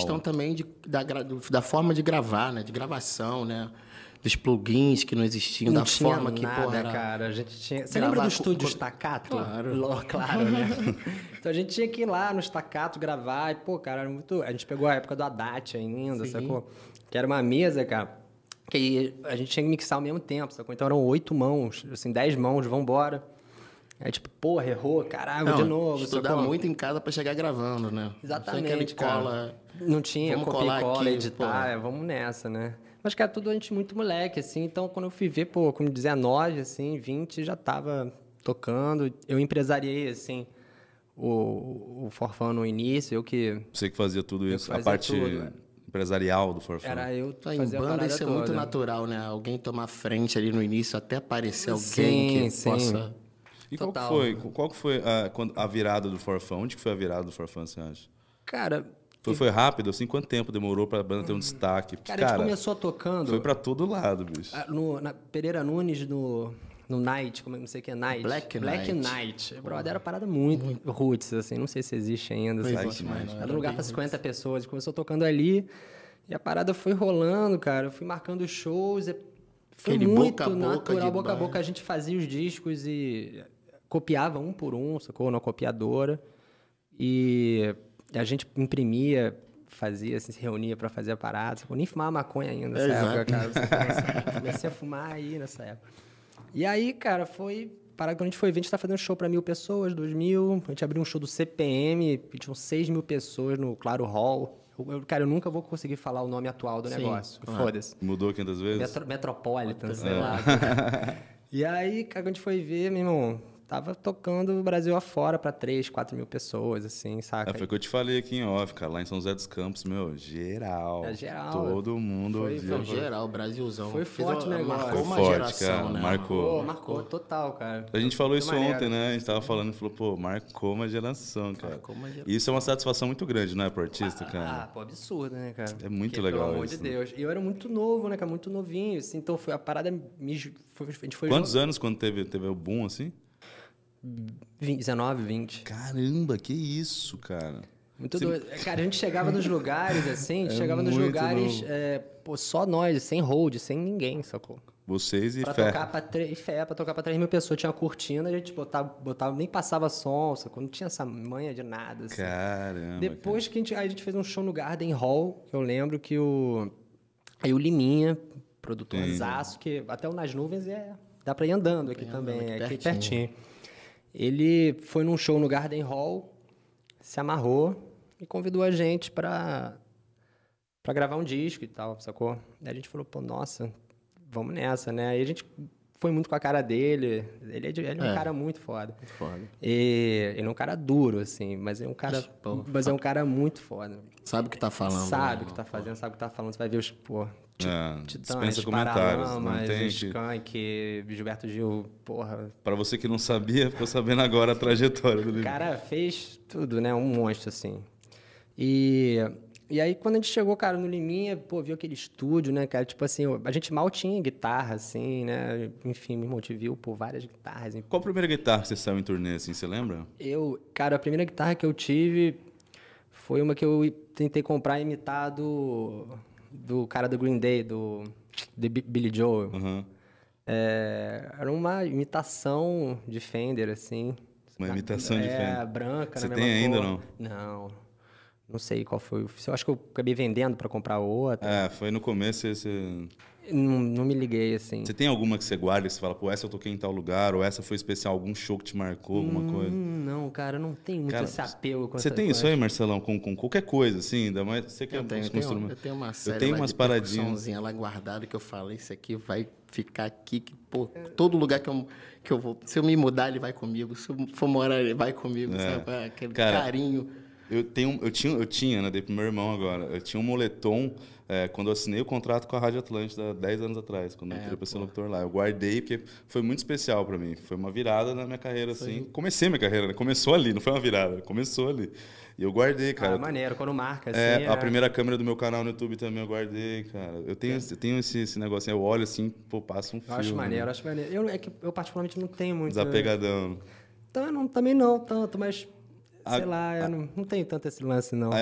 questão também de, da, da forma de gravar, né? De gravação, né? Dos plugins que não existiam, não da tinha forma nada, que, porra, era... cara. A gente tinha... Você lembra do estúdio com... Staccato? Claro. Ló, claro, né? então a gente tinha que ir lá no Staccato gravar. E, pô, cara, era muito... A gente pegou a época do Haddad ainda, Sim. sacou? Que era uma mesa, cara, que a gente tinha que mixar ao mesmo tempo, sacou? Então eram oito mãos, assim, dez mãos, vambora. embora é tipo, porra, errou, caralho, de novo. Estudar sacou? muito em casa para chegar gravando, né? Exatamente, Não, Cola, não tinha vamos copia e cola, aqui, editar, é, vamos nessa, né? Mas, que era tudo a gente muito moleque, assim. Então, quando eu fui ver, pô, com 19, assim, 20, já tava tocando. Eu empresariei, assim, o, o Forfã no início, eu que... Você que fazia tudo isso, fazia a parte... Tudo né? empresarial do Forfã. Era eu tá, em banda isso é muito natural, né? Alguém tomar frente ali no início até aparecer alguém que sim. possa e Total, qual foi, qual que foi a, a virada do Forfã? Onde que foi a virada do Forfã, você acha? Cara, foi, foi rápido, assim, quanto tempo demorou para a banda ter um destaque? Cara, cara, a gente começou tocando. Foi para todo lado, bicho. No, na Pereira Nunes, no, no Night, como é não sei o que é Night. Black, Black Night. Night. Brother, era uma parada muito, muito roots, assim, não sei se existe ainda. Sabe? Existe mais, era, era um lugar para 50 roots. pessoas, começou tocando ali e a parada foi rolando, cara. Eu fui marcando shows, foi Aquele muito boca natural, boca, a boca, boca a boca. A gente fazia os discos e copiava um por um, sacou? Na copiadora. E a gente imprimia, fazia, assim, se reunia para fazer a parada. Sacou? Nem fumava maconha ainda nessa Exato. época, cara. Comecei a fumar aí nessa época. E aí, cara, foi parada quando a gente foi ver, a gente tá fazendo show para mil pessoas, dois mil. A gente abriu um show do CPM, tinham seis mil pessoas no Claro Hall. Eu, cara, eu nunca vou conseguir falar o nome atual do Sim, negócio. Claro. Foda-se. Mudou 500 vezes? Metro, Metropolitan, sei é. lá. e aí, cara, quando a gente foi ver, meu irmão, tava tocando o Brasil afora para 3, 4 mil pessoas, assim, saca? É, foi o que eu te falei aqui em off, cara. Lá em São José dos Campos, meu, geral. É geral. Todo mundo foi, ouviu. Foi geral, Brasilzão. Foi forte o negócio. Marcou foi forte, geração, cara. Né? Marcou. Pô, marcou. total, cara. A gente falou isso maneiro. ontem, né? A gente tava falando e falou, pô, marcou uma geração, cara. Marcou uma geração. Isso é uma satisfação muito grande, né, pro artista, ah, cara? Ah, pô, absurdo, né, cara? É muito Porque, legal pelo amor de né? Deus. E eu era muito novo, né, cara? Muito novinho, assim. Então, foi a parada... Me... Foi, a gente foi Quantos jogando. anos quando teve, teve o boom, assim? 19, 20. Caramba, que isso, cara. Muito Você... doido. É, cara, a gente chegava nos lugares, assim, é chegava nos lugares é, pô, só nós, sem hold, sem ninguém, sacou? Vocês e pra fé. Tocar pra tre... fé. Pra tocar pra 3 mil pessoas. Tinha uma cortina, a gente botava, botava nem passava som, sacou? Não tinha essa manha de nada, assim. Caramba. Depois cara. que a gente, a gente fez um show no Garden Hall, que eu lembro que o... Aí o Liminha, produtorzaço, que até o Nas Nuvens é... Dá pra ir andando aqui também, andando é aqui, pertinho. pertinho. Ele foi num show no Garden Hall, se amarrou e convidou a gente para para gravar um disco e tal, sacou? Daí a gente falou, pô, nossa, vamos nessa, né? E a gente foi muito com a cara dele. Ele é, de, ele é um é. cara muito foda. Muito foda. E, ele é um cara duro, assim, mas é um cara. mas é um cara muito foda. Sabe o que tá falando. Sabe o que né? tá fazendo, sabe o que tá falando. Você vai ver os. Pô, é, Dispensa comentários, Paralamas, não tem Skank, Gilberto Gil, porra. Para você que não sabia, ficou sabendo agora a trajetória do livro. O cara fez tudo, né? Um monstro, assim. E e aí, quando a gente chegou, cara, no Liminha, pô, viu aquele estúdio, né, cara? Tipo assim, a gente mal tinha guitarra, assim, né? Enfim, meu irmão te viu, pô, várias guitarras. Qual a primeira guitarra que você saiu em turnê, assim, você lembra? Eu, cara, a primeira guitarra que eu tive foi uma que eu tentei comprar imitado do cara do Green Day, do, do Billy Joel. Uhum. É, era uma imitação de Fender, assim. Uma imitação de é, Fender? É, branca. Você tem cor. ainda, não? Não. Não sei qual foi. Eu acho que eu acabei vendendo para comprar outra. É, foi no começo esse. Não, não me liguei, assim. Você tem alguma que você guarda e você fala, pô, essa eu toquei em tal lugar, ou essa foi especial, algum show que te marcou, alguma hum, coisa? Não, cara, eu não tenho muito cara, esse apego. Com você tem isso aí, Marcelão, com, com qualquer coisa, assim, ainda mais. Você que eu é tenho, eu, tenho, eu tenho uma série eu tenho umas paradinhas. lá guardada que eu falo, isso aqui vai ficar aqui, que, pô, todo lugar que eu, que eu vou. Se eu me mudar, ele vai comigo. Se eu for morar, ele vai comigo, é. sabe? Aquele cara, carinho. Eu, tenho, eu tinha, eu tinha, né? Dei pro meu irmão agora. Eu tinha um moletom é, quando eu assinei o contrato com a Rádio Atlântida 10 anos atrás, quando eu é, entrei para ser locutor lá. Eu guardei porque foi muito especial para mim. Foi uma virada na minha carreira, foi. assim. Comecei minha carreira, né? Começou ali, não foi uma virada, começou ali. E eu guardei, cara. Ah, maneiro, quando marca, é, assim. É, é... a primeira câmera do meu canal no YouTube também eu guardei, cara. Eu tenho, é. eu tenho esse, esse negócio, eu olho assim, pô, passa um filme. acho né? maneiro, acho maneiro. Eu, é que eu particularmente não tenho muito. Desapegadão. Tá, não, também não tanto, mas Sei a, lá, eu a, não, não tenho tanto esse lance, não. A, é,